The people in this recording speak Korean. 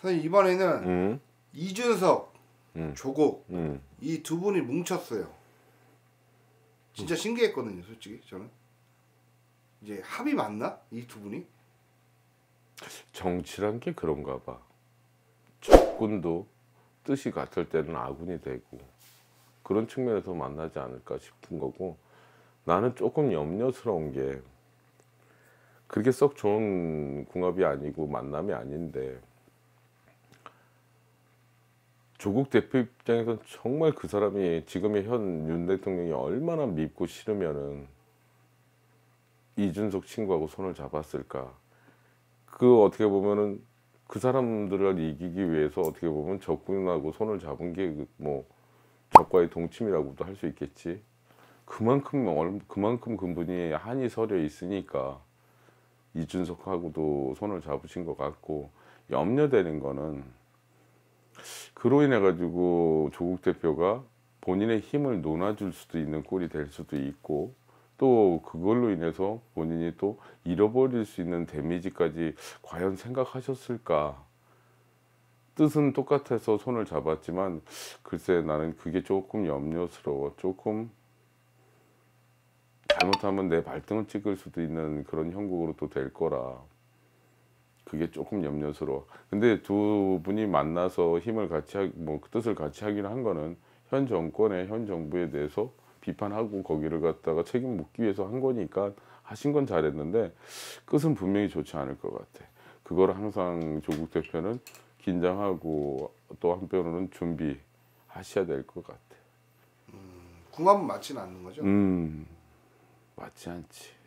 선생님 이번에는 음. 이준석, 음. 조국 음. 이두 분이 뭉쳤어요. 진짜 음. 신기했거든요, 솔직히 저는. 이제 합이 맞나? 이 두 분이? 정치란 게 그런가 봐. 적군도 뜻이 같을 때는 아군이 되고 그런 측면에서 만나지 않을까 싶은 거고 나는 조금 염려스러운 게 그렇게 썩 좋은 궁합이 아니고 만남이 아닌데 조국 대표 입장에선 정말 그 사람이 지금의 현 윤 대통령이 얼마나 밉고 싫으면은 이준석 친구하고 손을 잡았을까. 그 어떻게 보면은 그 사람들을 이기기 위해서 어떻게 보면 적군하고 손을 잡은 게뭐 그 적과의 동침이라고도 할 수 있겠지. 그만큼 그만큼 그분이 한이 서려 있으니까 이준석하고도 손을 잡으신 것 같고 염려되는 거는 그로 인해 가지고 조국 대표가 본인의 힘을 논아줄 수도 있는 꼴이 될 수도 있고 또 그걸로 인해서 본인이 또 잃어버릴 수 있는 데미지까지 과연 생각하셨을까 뜻은 똑같아서 손을 잡았지만 글쎄 나는 그게 조금 염려스러워 조금 잘못하면 내 발등을 찍을 수도 있는 그런 형국으로 또 될 거라 그게 조금 염려스러워. 근데 두 분이 만나서 힘을 같이 하, 뭐 그 뜻을 같이 하기로 한 거는 현 정권에 현 정부에 대해서 비판하고 거기를 갖다가 책임 묻기 위해서 한 거니까 하신 건 잘했는데 끝은 분명히 좋지 않을 것 같아. 그걸 항상 조국 대표는 긴장하고 또 한편으로는 준비하셔야 될 것 같아. 음, 궁합은 맞지는 않는 거죠? 음, 맞지 않지.